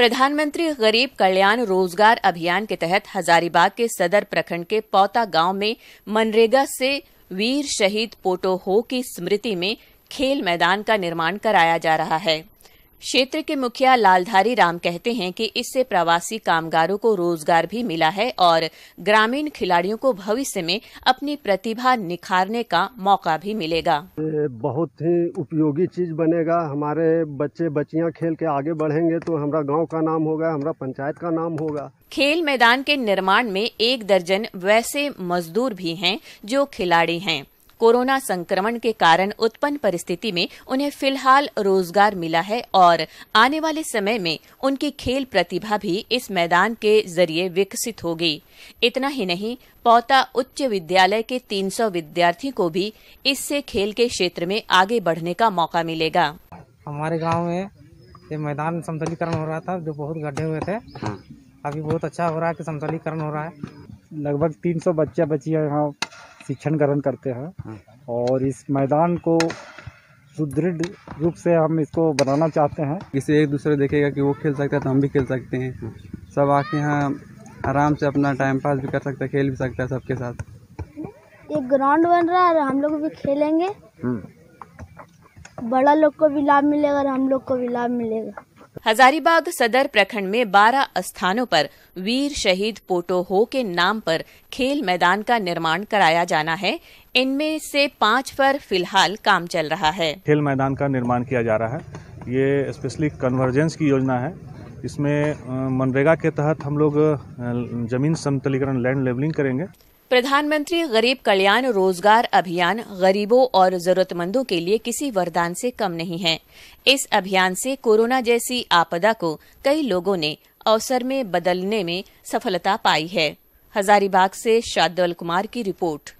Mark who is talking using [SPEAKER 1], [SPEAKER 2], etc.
[SPEAKER 1] प्रधानमंत्री गरीब कल्याण रोजगार अभियान के तहत हजारीबाग के सदर प्रखंड के पौता गांव में मनरेगा से वीर शहीद पोटोहो की स्मृति में खेल मैदान का निर्माण कराया जा रहा है क्षेत्र के मुखिया लालधारी राम कहते हैं कि इससे प्रवासी कामगारों को रोजगार भी मिला है और ग्रामीण खिलाड़ियों को भविष्य में अपनी प्रतिभा निखारने का मौका भी मिलेगा
[SPEAKER 2] बहुत ही उपयोगी चीज बनेगा हमारे बच्चे बच्चियां खेल के आगे बढ़ेंगे तो हमारा गांव का नाम होगा हमारा पंचायत का नाम होगा
[SPEAKER 1] खेल मैदान के निर्माण में एक दर्जन वैसे मजदूर भी हैं जो खिलाड़ी हैं कोरोना संक्रमण के कारण उत्पन्न परिस्थिति में उन्हें फिलहाल रोजगार मिला है और आने वाले समय में उनकी खेल प्रतिभा भी इस मैदान के जरिए विकसित होगी इतना ही नहीं पौता उच्च विद्यालय के 300 विद्यार्थी को भी इससे खेल के क्षेत्र में आगे बढ़ने का मौका मिलेगा
[SPEAKER 2] हमारे गाँव में ये मैदान समतलीकरण हो रहा था जो बहुत गड्ढे हुए थे हाँ। अभी बहुत अच्छा हो रहा है कि समतलीकरण हो रहा है लगभग 300 बच्चा बच्चिया यहाँ प्रशिक्षण ग्रहण करते हैं हाँ। और इस मैदान को सुदृढ़ रूप से हम इसको बनाना चाहते हैं किसी एक दूसरे देखेगा कि वो खेल सकता है तो हम भी खेल सकते हैं हाँ। सब आके यहाँ आराम से अपना टाइम पास भी कर सकते हैं खेल भी सकता है सबके साथ ये ग्राउंड बन रहा है और हम लोग भी खेलेंगे हाँ। बड़ा लोग को भी लाभ मिलेगा और हम लोग को भी लाभ मिलेगा
[SPEAKER 1] हजारीबाग सदर प्रखंड में 12 स्थानों पर वीर शहीद पोटो हो के नाम पर खेल मैदान का निर्माण कराया जाना है इनमें से पाँच पर फिलहाल काम चल रहा है
[SPEAKER 2] खेल मैदान का निर्माण किया जा रहा है ये स्पेशली कन्वर्जेंस की योजना है इसमें मनरेगा के तहत हम लोग जमीन समतलीकरण लैंड लेवलिंग करेंगे
[SPEAKER 1] प्रधानमंत्री गरीब कल्याण रोजगार अभियान गरीबों और जरूरतमंदों के लिए किसी वरदान से कम नहीं है इस अभियान से कोरोना जैसी आपदा को कई लोगों ने अवसर में बदलने में सफलता पाई है हजारीबाग से शादल कुमार की रिपोर्ट